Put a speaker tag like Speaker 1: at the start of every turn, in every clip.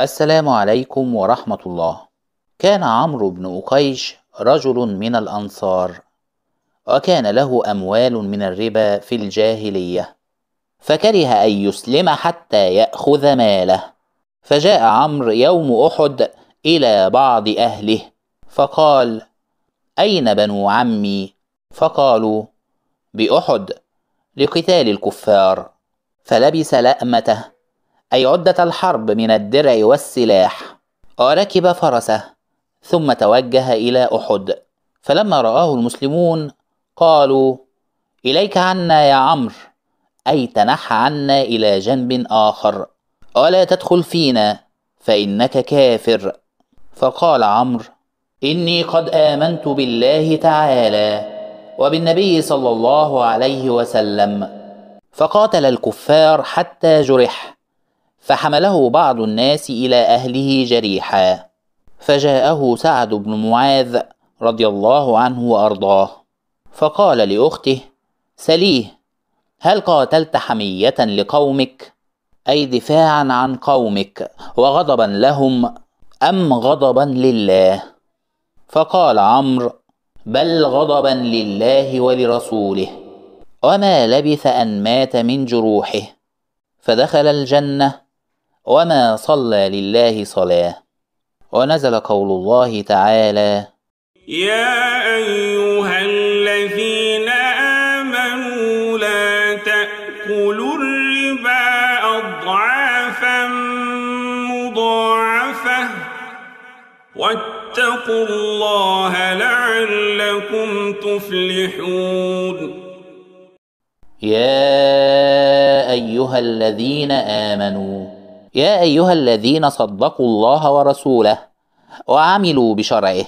Speaker 1: السلام عليكم ورحمة الله كان عمرو بن أقيش رجل من الأنصار وكان له أموال من الربا في الجاهلية فكره أن يسلم حتى يأخذ ماله فجاء عمرو يوم أحد إلى بعض أهله فقال أين بنو عمي؟ فقالوا بأحد لقتال الكفار فلبس لأمته أي عدة الحرب من الدرع والسلاح وركب فرسه ثم توجه إلى أحد فلما رآه المسلمون قالوا إليك عنا يا عمرو أي تنح عنا إلى جنب آخر ولا تدخل فينا فإنك كافر فقال عمرو إني قد آمنت بالله تعالى وبالنبي صلى الله عليه وسلم فقاتل الكفار حتى جرح فحمله بعض الناس إلى أهله جريحا فجاءه سعد بن معاذ رضي الله عنه وأرضاه فقال لأخته سليه هل قاتلت حمية لقومك؟ أي دفاعا عن قومك وغضبا لهم أم غضبا لله؟ فقال عمرو بل غضبا لله ولرسوله وما لبث أن مات من جروحه فدخل الجنة وما صلى لله صلاة ونزل قول الله تعالى يا أيها الذين آمنوا لا تأكلوا الربا أضعافا مضاعفة واتقوا الله لعلكم تفلحون يا أيها الذين آمنوا يا ايها الذين صدقوا الله ورسوله وعملوا بشرعه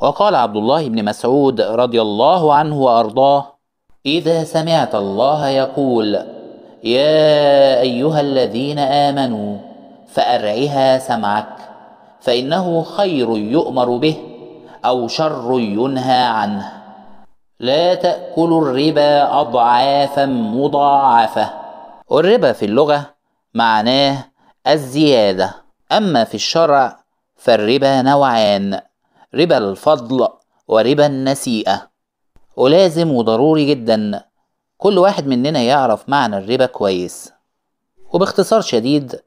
Speaker 1: وقال عبد الله بن مسعود رضي الله عنه وارضاه اذا سمعت الله يقول يا ايها الذين امنوا فارعها سمعك فانه خير يؤمر به او شر ينهى عنه لا تاكلوا الربا اضعافا مضاعفه الربا في اللغه معناه الزيادة أما في الشرع فالربا نوعان ربا الفضل وربا النسيئة ولازم وضروري جدا كل واحد مننا يعرف معنى الربا كويس وباختصار شديد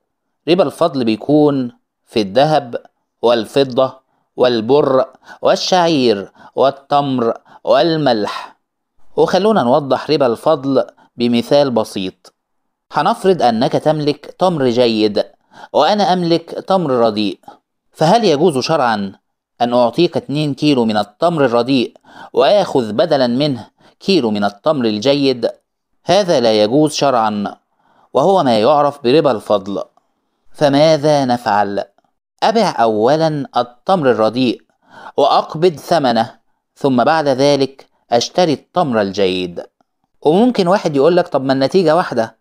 Speaker 1: ربا الفضل بيكون في الذهب والفضة والبر والشعير والتمر والملح وخلونا نوضح ربا الفضل بمثال بسيط هنفرض أنك تملك تمر جيد وأنا أملك تمر رديء فهل يجوز شرعا أن أعطيك 2 كيلو من التمر الرديء وآخذ بدلا منه كيلو من التمر الجيد؟ هذا لا يجوز شرعا وهو ما يعرف بربا الفضل فماذا نفعل؟ أبع أولا التمر الرديء وأقبض ثمنه ثم بعد ذلك أشتري التمر الجيد وممكن واحد يقول لك طب ما النتيجة واحدة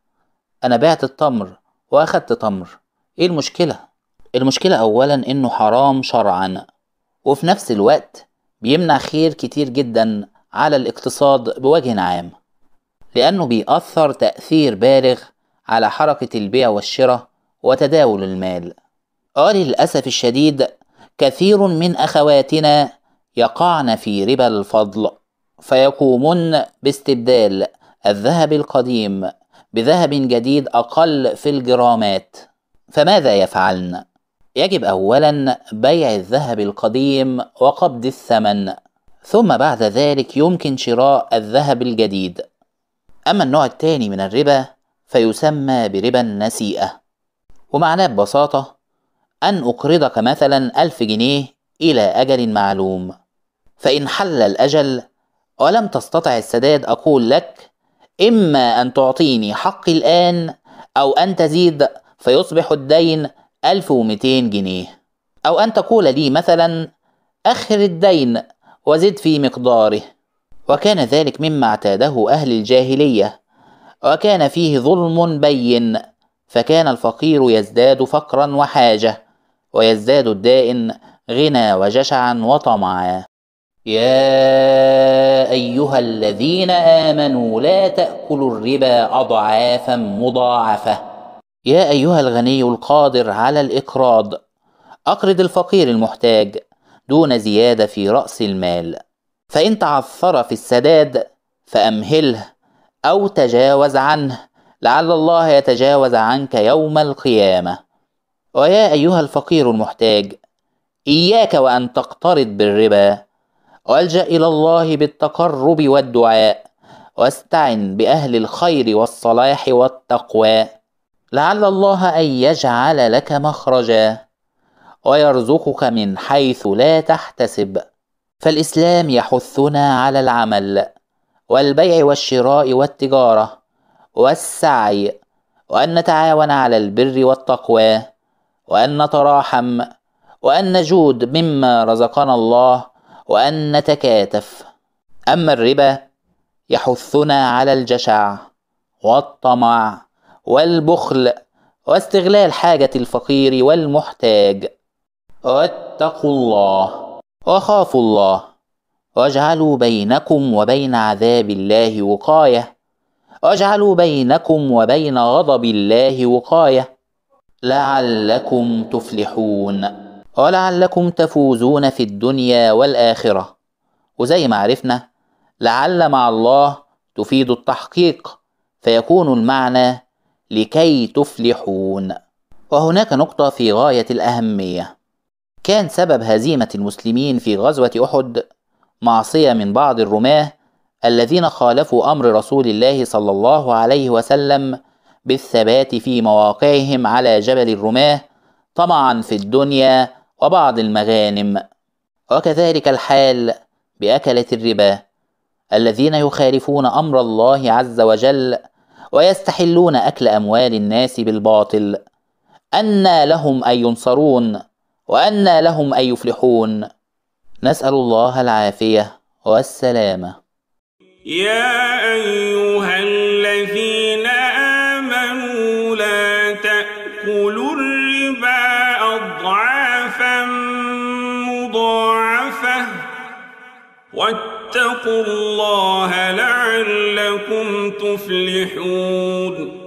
Speaker 1: انا بعت التمر واخدت تمر ايه المشكله المشكله اولا انه حرام شرعا وفي نفس الوقت بيمنع خير كتير جدا على الاقتصاد بوجه عام لانه بيأثر تأثير بالغ على حركة البيع والشراء وتداول المال اه للأسف الشديد كثير من أخواتنا يقعن في ربا الفضل فيقومن باستبدال الذهب القديم بذهب جديد أقل في الجرامات فماذا يفعلن؟ يجب أولا بيع الذهب القديم وقبض الثمن ثم بعد ذلك يمكن شراء الذهب الجديد أما النوع الثاني من الربا فيسمى بربا النسيئة ومعناه ببساطة أن أقرضك مثلا ألف جنيه إلى أجل معلوم فإن حل الأجل ولم تستطع السداد أقول لك إما أن تعطيني حقي الآن أو أن تزيد فيصبح الدين 1200 جنيه أو أن تقول لي مثلا أخر الدين وزد في مقداره وكان ذلك مما اعتاده أهل الجاهلية وكان فيه ظلم بين فكان الفقير يزداد فقرا وحاجة ويزداد الدائن غنى وجشعا وطمعا يا ايها الذين امنوا لا تاكلوا الربا اضعافا مضاعفه يا ايها الغني القادر على الاقراض اقرض الفقير المحتاج دون زياده في راس المال فان تعثر في السداد فامهله او تجاوز عنه لعل الله يتجاوز عنك يوم القيامه ويا ايها الفقير المحتاج اياك وان تقترض بالربا والجا الى الله بالتقرب والدعاء واستعن باهل الخير والصلاح والتقوى لعل الله ان يجعل لك مخرجا ويرزقك من حيث لا تحتسب فالاسلام يحثنا على العمل والبيع والشراء والتجاره والسعي وان نتعاون على البر والتقوى وان نتراحم وان نجود مما رزقنا الله وأن نتكاتف أما الربا يحثنا على الجشع والطمع والبخل واستغلال حاجة الفقير والمحتاج واتقوا الله وخافوا الله واجعلوا بينكم وبين عذاب الله وقاية واجعلوا بينكم وبين غضب الله وقاية لعلكم تفلحون ولعلكم تفوزون في الدنيا والآخرة وزي ما عرفنا لعل مع الله تفيد التحقيق فيكون المعنى لكي تفلحون وهناك نقطة في غاية الأهمية كان سبب هزيمة المسلمين في غزوة أحد معصية من بعض الرماة الذين خالفوا أمر رسول الله صلى الله عليه وسلم بالثبات في مواقعهم على جبل الرماه طمعا في الدنيا وبعض المغانم وكذلك الحال بأكلة الربا الذين يخالفون أمر الله عز وجل ويستحلون أكل أموال الناس بالباطل أنى لهم أن ينصرون وأنى لهم أن يفلحون نسأل الله العافية والسلامة يا أيها أضعافا مضاعفة واتقوا الله لعلكم تفلحون